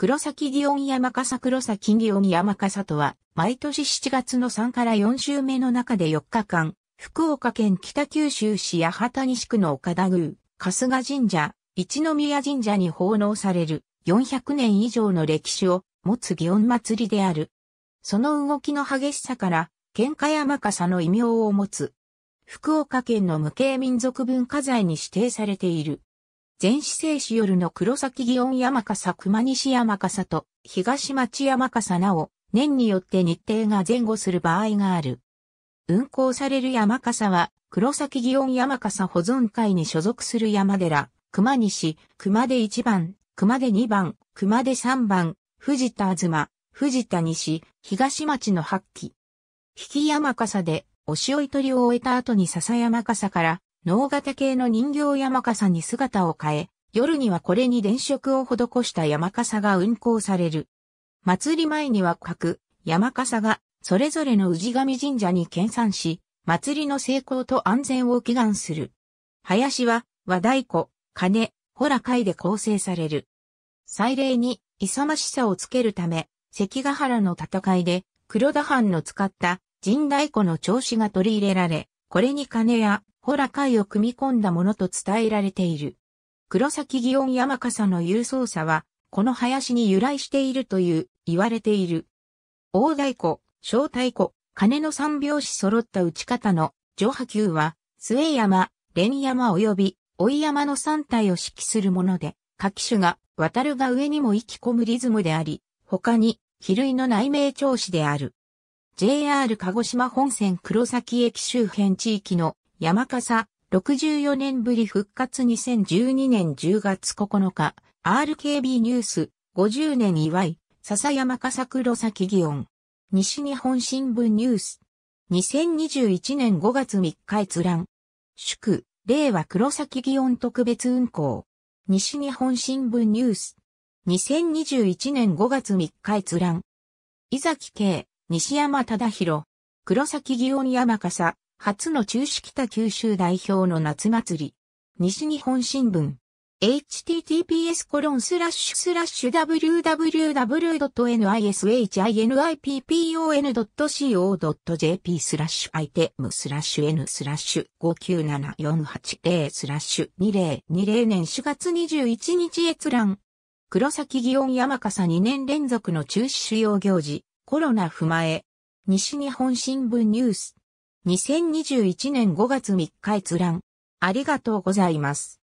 黒崎祇園山笠黒崎祇園山笠とは、毎年7月の3から4週目の中で4日間、福岡県北九州市八幡西区の岡田宮、春日神社、一宮神社に奉納される400年以上の歴史を持つ祇園祭である。その動きの激しさから、喧嘩山笠の異名を持つ。福岡県の無形民族文化財に指定されている。前市生死夜の黒崎祇園山笠熊西山笠と東町山笠なお、年によって日程が前後する場合がある。運行される山笠は、黒崎祇園山笠保存会に所属する山寺、熊西、熊で1番、熊で2番、熊で3番、藤田東、藤田西、東町の八期。引き山笠で、おしおい取りを終えた後に笹山笠から、脳型系の人形山笠に姿を変え、夜にはこれに電飾を施した山笠が運行される。祭り前には各山笠がそれぞれの氏神神社に研鑽し、祭りの成功と安全を祈願する。林は和太鼓、鐘、ほら会で構成される。祭礼に勇ましさをつけるため、関ヶ原の戦いで黒田藩の使った神太鼓の調子が取り入れられ、これに鐘やほら会を組み込んだものと伝えられている。黒崎祇園山笠の郵送者は、この林に由来しているという、言われている。大太鼓、小太鼓、鐘の三拍子揃った打ち方の上波球は、末山、連山及び、追山の三体を指揮するもので、下騎種が、渡るが上にもき込むリズムであり、他に、比類の内名調子である。JR 鹿児島本線黒崎駅周辺地域の山笠、64年ぶり復活2012年10月9日、RKB ニュース、50年祝い、笹山笠黒崎祇園。西日本新聞ニュース。2021年5月3日閲覧。祝、令和黒崎祇園特別運行。西日本新聞ニュース。2021年5月3日閲覧。伊崎慶、西山忠宏。黒崎祇園山笠、初の中止北九州代表の夏祭り。西日本新聞。https コロンスラッシュスラッシュ www.nishinipon.co.jp スラッシュアイテムスラッシュ n スラッシュ597480スラッシュ2020年4月21日閲覧。黒崎祇園山笠2年連続の中止主要行事、コロナ踏まえ。西日本新聞ニュース。2021年5月3日閲覧。ありがとうございます。